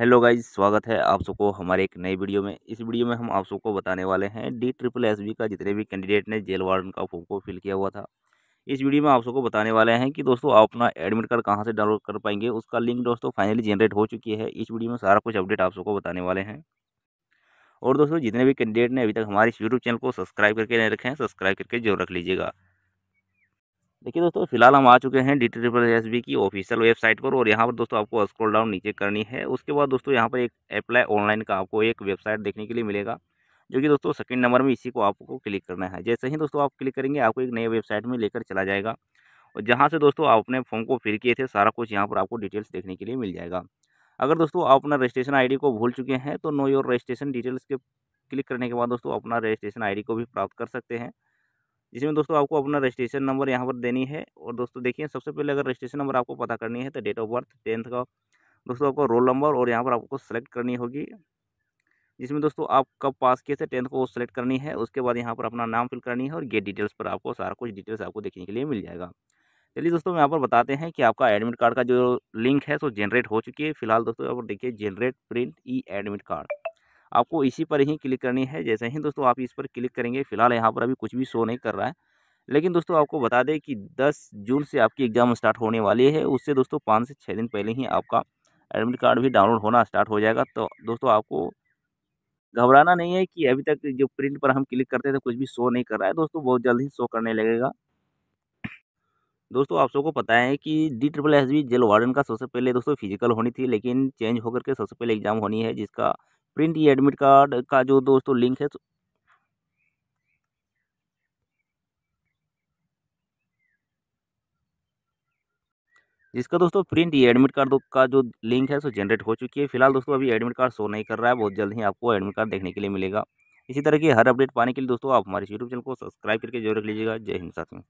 hello guys स्वागत है आप सबको हमारे एक नई वीडियो में इस वीडियो में हम आप सबको बताने वाले हैं डी ट्रिपल एस बी का जितने भी कैंडिडेट ने जेल वार्डन का फॉर्म को फिल किया हुआ था इस वीडियो में आप सबको बताने वाले हैं कि दोस्तों आप अपना एडमिट कार्ड कहाँ से डाउनलोड कर पाएंगे उसका लिंक दोस्तों फाइनली जनरेट हो चुकी है इस वीडियो में सारा कुछ अपडेट आप सबको बताने वाले हैं और दोस्तों जितने भी कैंडिडेट ने अभी तक हमारे यूट्यूब चैनल को सब्सक्राइब करके नहीं रखे हैं सब्सक्राइब करके जरूर रख लीजिएगा देखिए दोस्तों फिलहाल हम आ चुके हैं D T triple S B की ऑफिशियल वेबसाइट पर और यहाँ पर दोस्तों आपको स्क्रॉल डाउन नीचे करनी है उसके बाद दोस्तों यहाँ पर एक अप्लाई ऑनलाइन का आपको एक वेबसाइट देखने के लिए मिलेगा जो कि दोस्तों सेकंड नंबर में इसी को आपको क्लिक करना है जैसे ही दोस्तों आप क्लिक करेंगे आपको एक नए वेबसाइट में लेकर चला जाएगा और जहाँ से दोस्तों आप अपने फॉर्म को फिल किए थे सारा कुछ यहाँ पर आपको डिटेल्स देखने के लिए मिल जाएगा अगर दोस्तों आप अपना रजिस्ट्रेशन आई को भूल चुके हैं तो नो योर रजिस्ट्रेशन डिटेल्स के क्लिक करने के बाद दोस्तों अपना रजिस्ट्रेशन आई को भी प्राप्त कर सकते हैं जिसमें दोस्तों आपको अपना रजिस्ट्रेशन नंबर यहाँ पर देनी है और दोस्तों देखिए सबसे पहले अगर रजिस्ट्रेशन नंबर आपको पता करनी है तो डेट ऑफ बर्थ टेंथ का दोस्तों आपको रोल नंबर और यहाँ पर आपको सेलेक्ट करनी होगी जिसमें दोस्तों आप कब पास किए थे टेंथ को वो सेलेक्ट करनी है उसके बाद यहाँ पर अपना नाम फिल करनी है और गेट डिटेल्स पर आपको सारा कुछ डिटेल्स आपको देखने के लिए मिल जाएगा चलिए दोस्तों यहाँ पर बताते हैं कि आपका एडमिट कार्ड का जो लिंक है सो जनरेट हो चुकी है फिलहाल दोस्तों यहाँ पर देखिए generate print e admit card आपको इसी पर ही क्लिक करनी है जैसे ही दोस्तों आप इस पर क्लिक करेंगे फिलहाल यहाँ पर अभी कुछ भी शो नहीं कर रहा है लेकिन दोस्तों आपको बता दें कि 10 जून से आपकी एग्ज़ाम स्टार्ट होने वाली है उससे दोस्तों पाँच से छः दिन पहले ही आपका एडमिट कार्ड भी डाउनलोड होना स्टार्ट हो जाएगा तो दोस्तों आपको घबराना नहीं है कि अभी तक जो प्रिंट पर हम क्लिक करते थे कुछ भी शो नहीं कर रहा है दोस्तों बहुत जल्द ही शो करने लगेगा दोस्तों आप सबको पता है कि D triple S B jail warden का सबसे पहले दोस्तों फिजिकल होनी थी लेकिन चेंज होकर के सबसे पहले एग्ज़ाम होनी है जिसका प्रिंट ये एडमिट कार्ड का जो दोस्तों लिंक है तो जिसका दोस्तों प्रिंट ये एडमिट कार्ड का जो लिंक है सो जनरेट हो चुकी है फिलहाल दोस्तों अभी एडमिट कार्ड शो नहीं कर रहा है बहुत जल्द ही आपको एडमिट कार्ड देखने के लिए मिलेगा इसी तरह की हर अपडेट पाने के लिए दोस्तों आप हमारे यूट्यूब चैनल को सब्सक्राइब करके जरूर रख लीजिएगा जय हिंद में